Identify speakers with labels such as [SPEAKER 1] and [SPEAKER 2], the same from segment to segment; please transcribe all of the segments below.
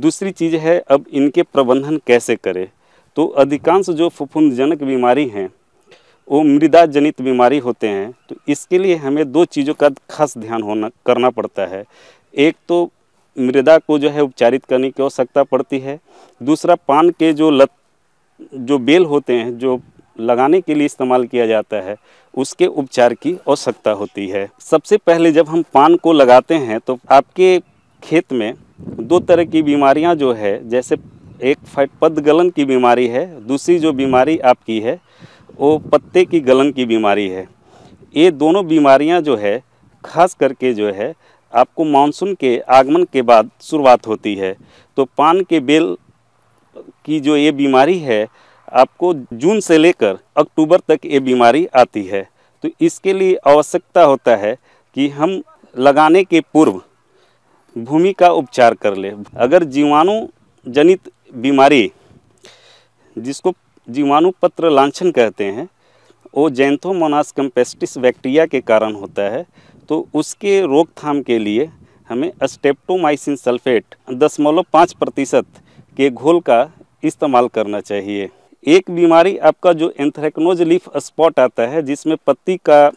[SPEAKER 1] दूसरी चीज़ है अब इनके प्रबंधन कैसे करें तो अधिकांश जो फफूंदजनक बीमारी हैं वो मृदा जनित बीमारी होते हैं तो इसके लिए हमें दो चीज़ों का खास ध्यान होना करना पड़ता है एक तो मृदा को जो है उपचारित करने की आवश्यकता पड़ती है दूसरा पान के जो लत जो बेल होते हैं जो लगाने के लिए इस्तेमाल किया जाता है उसके उपचार की आवश्यकता होती है सबसे पहले जब हम पान को लगाते हैं तो आपके खेत में दो तरह की बीमारियां जो है जैसे एक पद गलन की बीमारी है दूसरी जो बीमारी आपकी है वो पत्ते की गलन की बीमारी है ये दोनों बीमारियां जो है खास करके जो है आपको मानसून के आगमन के बाद शुरुआत होती है तो पान के बेल की जो ये बीमारी है आपको जून से लेकर अक्टूबर तक ये बीमारी आती है तो इसके लिए आवश्यकता होता है कि हम लगाने के पूर्व भूमि का उपचार कर ले अगर जीवाणु जनित बीमारी जिसको जीवाणु पत्र लांछन कहते हैं वो जैंथोमोनास कम्पेस्टिस बैक्टीरिया के कारण होता है तो उसके रोकथाम के लिए हमें अस्टेप्टोमाइसिन सल्फेट दशमलव पाँच प्रतिशत के घोल का इस्तेमाल करना चाहिए एक बीमारी आपका जो एंथ्रेक्नोज लीफ स्पॉट आता है जिसमें पत्ती का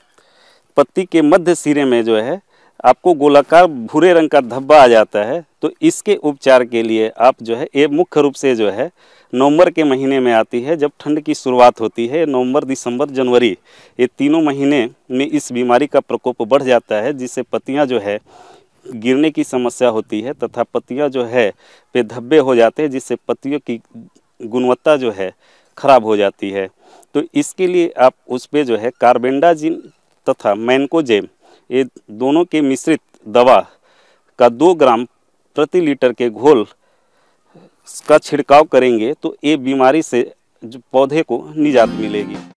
[SPEAKER 1] पत्ती के मध्य सिरे में जो है आपको गोलाकार भूरे रंग का धब्बा आ जाता है तो इसके उपचार के लिए आप जो है ये मुख्य रूप से जो है नवंबर के महीने में आती है जब ठंड की शुरुआत होती है नवंबर दिसंबर जनवरी ये तीनों महीने में इस बीमारी का प्रकोप बढ़ जाता है जिससे पतियाँ जो है गिरने की समस्या होती है तथा पतियाँ जो है पे धब्बे हो जाते हैं जिससे पतियों की गुणवत्ता जो है खराब हो जाती है तो इसके लिए आप उस पर जो है कार्बेंडाजिन तथा मैनकोजेम ये दोनों के मिश्रित दवा का दो ग्राम प्रति लीटर के घोल का छिड़काव करेंगे तो ये बीमारी से पौधे को निजात मिलेगी